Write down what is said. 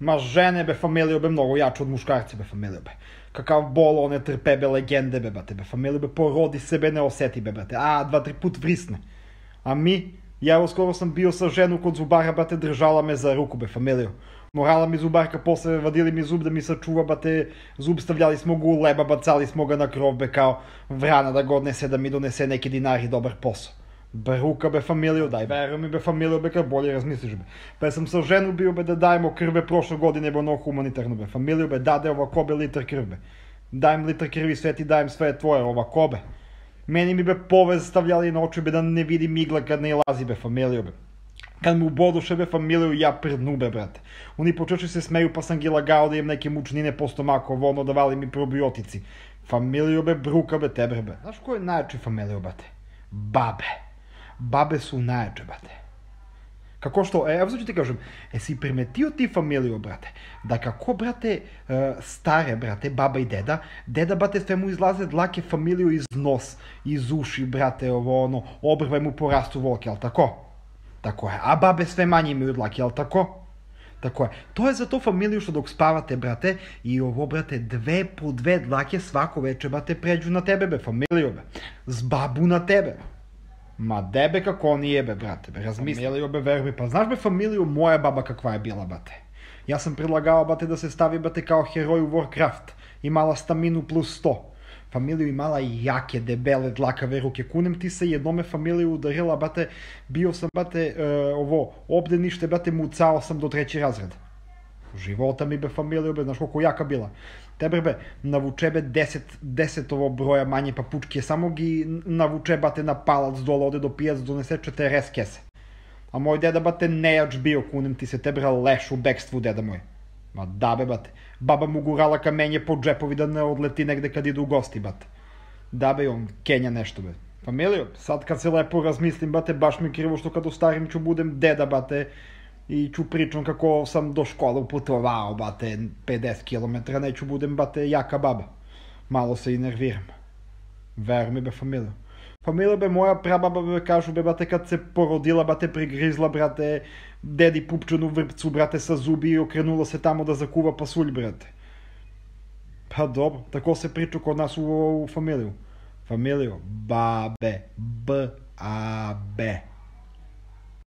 Ma žene, be familiju, be mnogo jače od muškarci be familiju, be. Kakav bol one trpe, be legende, be, brate, be familiju, be porodi sebe ne oseti, be, brate. A, dva, tri put vrisne. A mi, ja uskoro sam bio sa ženu kod zubara, brate, držala me za ruku, be familiju. Morala mi zubarka, posle vadili mi zub da mi sačuva, bate, zub stavljali smo ga u leba, bacali smo ga na krov, be, kao vrana da ga odnese, da mi donese neki dinari, dobar posao. Bruka be familiju, daj verujem mi be familiju be kad bolje razmisliš be. Pa sam sa ženu bio be da dajemo krve prošle godine be ono humanitarno be familiju be dade ovako be litar krve. Dajem litar krvi sve ti dajem sve tvoje ova kobe. Meni mi be povez stavljali na oči be da ne vidim igla kad ne lazi be familiju be. Kad mu ubodoše be familiju ja be brate. Oni počeši se smeju pa sam gi lagao da im neke mučnine po stomaku ovo ono da valim i probiotici. Familiju be bruka be tebre be. Znaš ko je najjači familiju bate? Babe babe su najjače, brate. Kako što, e, evo sad ću ti kažem, e si primetio ti familiju, brate, da kako, brate, e, stare, brate, baba i deda, deda, brate, sve mu izlaze dlake familiju iz nos, iz uši, brate, ovo, ono, obrve mu porastu volke, jel tako? Tako je, a babe sve manje imaju dlake, jel tako? Tako je. To je za to familiju što dok spavate, brate, i ovo, brate, dve po dve dlake svako veče, brate, pređu na tebe, be, familiju, be. Z babu na tebe, be. Ma debe kako on jebe, brate, be, razmisli. Familiju be, pa, veruj, pa znaš be familiju moja baba kakva je bila, bate. Ja sam predlagao, bate, da se stavi, bate, kao heroj u Warcraft. Imala staminu plus 100. Familiju imala jake, debele, dlakave ruke. Kunem ti se jednome familiju udarila, bate, bio sam, bate, uh, e, ovo, obdenište, bate, mucao sam do treći razred života mi be familije, be, znaš koliko jaka bila. Tebe be, be deset, deset ovo broja manje papučke, samo gi bate na palac dole, ode do pijac, donese četeres kese. A moj deda bate nejač bio, kunem ti se tebra leš u bekstvu deda moj. Ma da be bate, baba mu gurala kamenje po džepovi da ne odleti negde kad idu u gosti bate. Da be on kenja nešto be. Familijo, sad kad se lepo razmislim, bate, baš mi krivo što kad ostarim ću budem deda, bate, i ću pričam kako sam do škole putovao, bate, 50 km, neću budem, bate, jaka baba. Malo se i nerviram. Ver mi, be, familija. Familija, be, moja prababa, be, kažu, be, bate, kad se porodila, bate, prigrizla, brate, dedi pupčanu vrpcu, brate, sa zubi i okrenula se tamo da zakuva pasulj, brate. Pa dobro, tako se priča kod nas u, u familiju. Familiju, babe, b, a, b.